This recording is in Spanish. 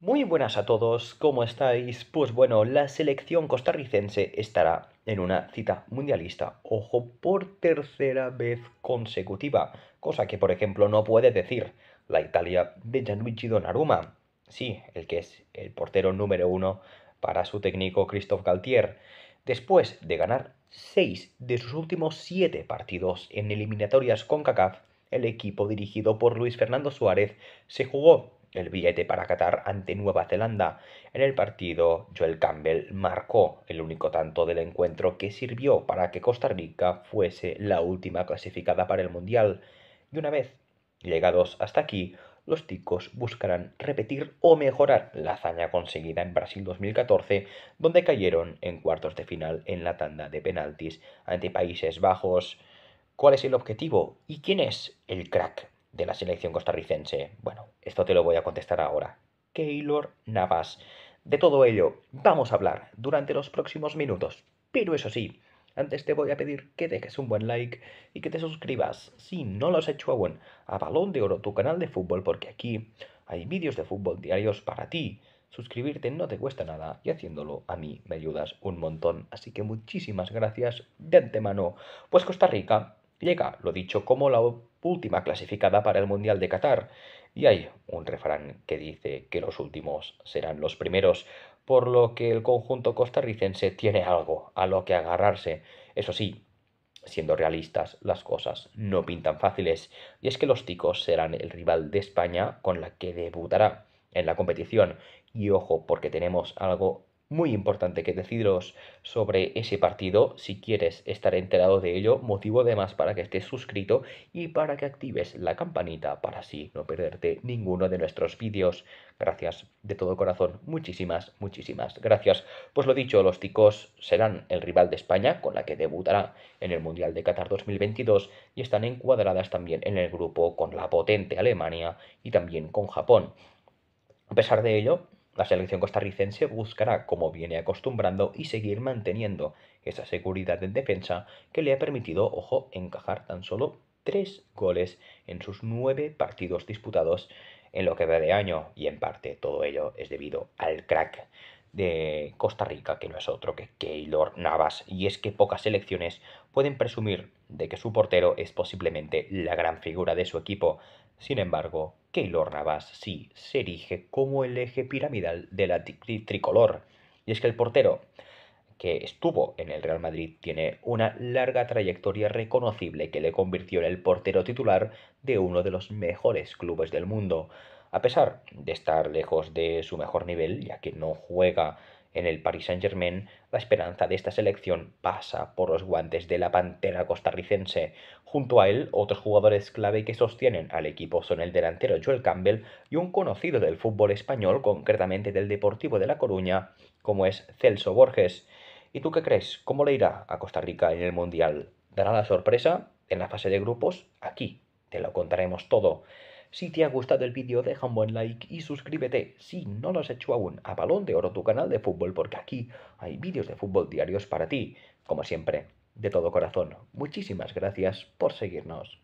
Muy buenas a todos, ¿cómo estáis? Pues bueno, la selección costarricense estará en una cita mundialista, ojo, por tercera vez consecutiva, cosa que por ejemplo no puede decir la Italia de Gianluigi Donnarumma, sí, el que es el portero número uno para su técnico Christophe Galtier, después de ganar seis de sus últimos siete partidos en eliminatorias con CACAF, el equipo dirigido por Luis Fernando Suárez se jugó el billete para Qatar ante Nueva Zelanda. En el partido, Joel Campbell marcó el único tanto del encuentro que sirvió para que Costa Rica fuese la última clasificada para el Mundial. Y una vez llegados hasta aquí, los ticos buscarán repetir o mejorar la hazaña conseguida en Brasil 2014, donde cayeron en cuartos de final en la tanda de penaltis ante Países Bajos. ¿Cuál es el objetivo y quién es el crack de la selección costarricense? Bueno, esto te lo voy a contestar ahora. Keylor Navas. De todo ello vamos a hablar durante los próximos minutos. Pero eso sí, antes te voy a pedir que dejes un buen like y que te suscribas, si no lo has hecho aún, a Balón de Oro, tu canal de fútbol, porque aquí hay vídeos de fútbol diarios para ti. Suscribirte no te cuesta nada y haciéndolo a mí me ayudas un montón. Así que muchísimas gracias de antemano. Pues Costa Rica llega lo dicho como la última clasificada para el Mundial de Qatar. Y hay un refrán que dice que los últimos serán los primeros, por lo que el conjunto costarricense tiene algo a lo que agarrarse. Eso sí, siendo realistas, las cosas no pintan fáciles, y es que los ticos serán el rival de España con la que debutará en la competición. Y ojo, porque tenemos algo muy importante que deciros sobre ese partido si quieres estar enterado de ello, motivo de más para que estés suscrito y para que actives la campanita para así no perderte ninguno de nuestros vídeos. Gracias de todo corazón, muchísimas, muchísimas gracias. Pues lo dicho, los ticos serán el rival de España con la que debutará en el Mundial de Qatar 2022 y están encuadradas también en el grupo con la potente Alemania y también con Japón. A pesar de ello, la selección costarricense buscará, como viene acostumbrando, y seguir manteniendo esa seguridad en defensa que le ha permitido, ojo, encajar tan solo tres goles en sus nueve partidos disputados en lo que va de año y en parte todo ello es debido al crack de Costa Rica, que no es otro que Keylor Navas. Y es que pocas selecciones pueden presumir de que su portero es posiblemente la gran figura de su equipo. Sin embargo, Keylor Navas sí se erige como el eje piramidal de la tricolor. Y es que el portero que estuvo en el Real Madrid tiene una larga trayectoria reconocible que le convirtió en el portero titular de uno de los mejores clubes del mundo a pesar de estar lejos de su mejor nivel, ya que no juega en el Paris Saint-Germain, la esperanza de esta selección pasa por los guantes de la pantera costarricense. Junto a él, otros jugadores clave que sostienen al equipo son el delantero Joel Campbell y un conocido del fútbol español, concretamente del Deportivo de La Coruña, como es Celso Borges. ¿Y tú qué crees? ¿Cómo le irá a Costa Rica en el Mundial? ¿Dará la sorpresa en la fase de grupos? Aquí te lo contaremos todo. Si te ha gustado el vídeo deja un buen like y suscríbete si no lo has hecho aún a Balón de Oro tu canal de fútbol porque aquí hay vídeos de fútbol diarios para ti, como siempre, de todo corazón. Muchísimas gracias por seguirnos.